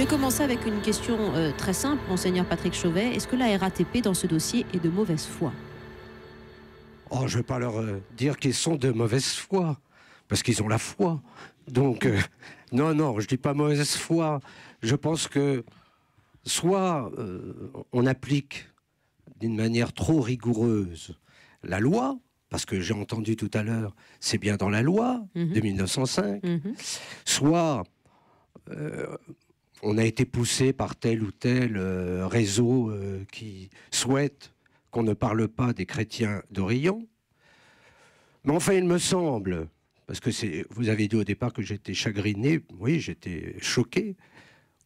Je vais commencer avec une question euh, très simple, monseigneur Patrick Chauvet. Est-ce que la RATP dans ce dossier est de mauvaise foi Oh, je ne vais pas leur euh, dire qu'ils sont de mauvaise foi, parce qu'ils ont la foi. Donc, euh, non, non, je ne dis pas mauvaise foi. Je pense que soit on applique d'une manière trop rigoureuse la loi, parce que j'ai entendu tout à l'heure, c'est bien dans la loi mhm. de 1905, mhm. soit on a été poussé par tel ou tel euh, réseau euh, qui souhaite qu'on ne parle pas des chrétiens d'Orient. Mais enfin, il me semble, parce que vous avez dit au départ que j'étais chagriné, oui, j'étais choqué.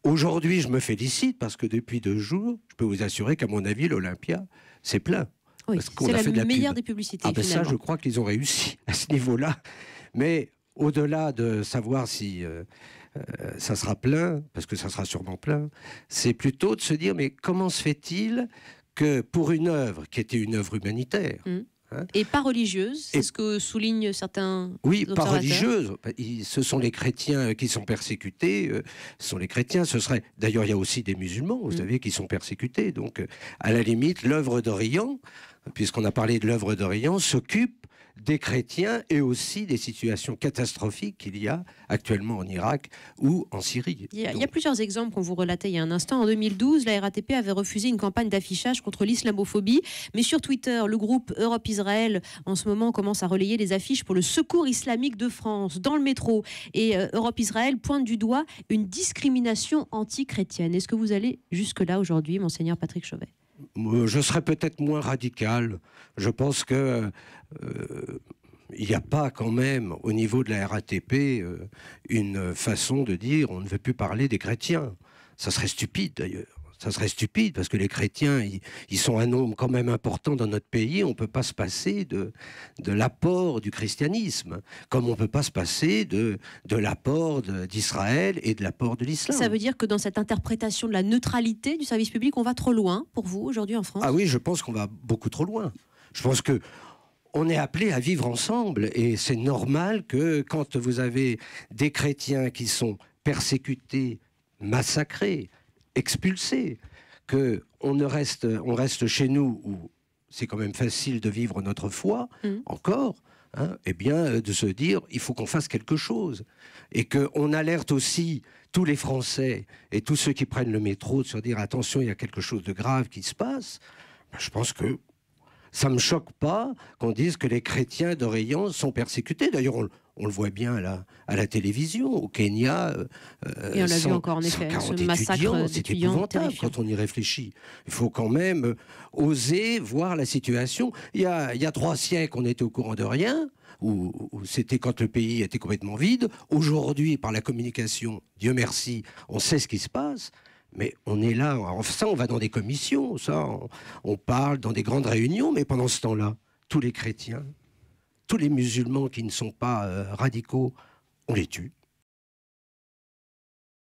Aujourd'hui, je me félicite parce que depuis deux jours, je peux vous assurer qu'à mon avis, l'Olympia, c'est plein. c'est la, la meilleure des publicités. Ah ben ça, je crois qu'ils ont réussi à ce niveau-là. Mais au-delà de savoir si euh, euh, ça sera plein, parce que ça sera sûrement plein, c'est plutôt de se dire, mais comment se fait-il que pour une œuvre qui était une œuvre humanitaire, mm. hein, Et pas religieuse, c'est ce que soulignent certains. Oui, pas religieuse. Ce sont les chrétiens qui sont persécutés. Euh, ce sont les chrétiens. Ce serait. D'ailleurs, il y a aussi des musulmans, vous mm. savez, qui sont persécutés. Donc, euh, à la limite, l'œuvre d'Orient, puisqu'on a parlé de l'œuvre d'Orient, s'occupe des chrétiens et aussi des situations catastrophiques qu'il y a actuellement en Irak ou en Syrie. Il y a, plusieurs exemples qu'on vous relatait il y a un instant. En 2012, la RATP avait refusé une campagne d'affichage contre l'islamophobie, mais sur Twitter, le groupe Europe-Israël en ce moment commence à relayer les affiches pour le secours islamique de France dans le métro. Et euh, Europe-Israël pointe du doigt une discrimination anti-chrétienne. Est-ce que vous allez jusque-là aujourd'hui, monseigneur Patrick Chauvet euh, je serais peut-être moins radical. Je pense qu'il euh, n'y a pas quand même au niveau de la RATP euh, une façon de dire on ne veut plus parler des chrétiens. Ça serait stupide d'ailleurs. Ça serait stupide parce que les chrétiens, ils, sont un nombre quand même important dans notre pays. On ne peut pas se passer de, de l'apport du christianisme, comme on ne peut pas se passer de, de l'apport d'Israël et de l'apport de l'islam. Ça veut dire que dans cette interprétation de la neutralité du service public, on va trop loin pour vous aujourd'hui en France Ah oui, je pense qu'on va beaucoup trop loin. Je pense que on est appelé à vivre ensemble et c'est normal que quand vous avez des chrétiens qui sont persécutés, massacrés, expulsés, que on ne reste, on reste chez nous où c'est quand même facile de vivre notre foi mmh. encore. Hein, eh bien, euh, de se dire, il faut qu'on fasse quelque chose. Et qu'on alerte aussi tous les Français et tous ceux qui prennent le métro de se dire, attention, il y a quelque chose de grave qui se passe. Ben, je pense que ça ne me choque pas qu'on dise que les chrétiens d'Orient sont persécutés. D'ailleurs, on, on le voit bien à la, à la télévision, au Kenya. Euh, et on l'a vu encore en effet, C'est épouvantable quand on y réfléchit. Il faut quand même euh, oser voir la situation. Il y a, trois siècles, on était au courant de rien où, c'était quand le pays était complètement vide. Aujourd'hui, par la communication, Dieu merci, on sait ce qui se passe. Mais on est là, ça on va dans des commissions, ça on, on parle dans des grandes réunions, mais pendant ce temps-là, tous les chrétiens, tous les musulmans qui ne sont pas euh, radicaux, on les tue.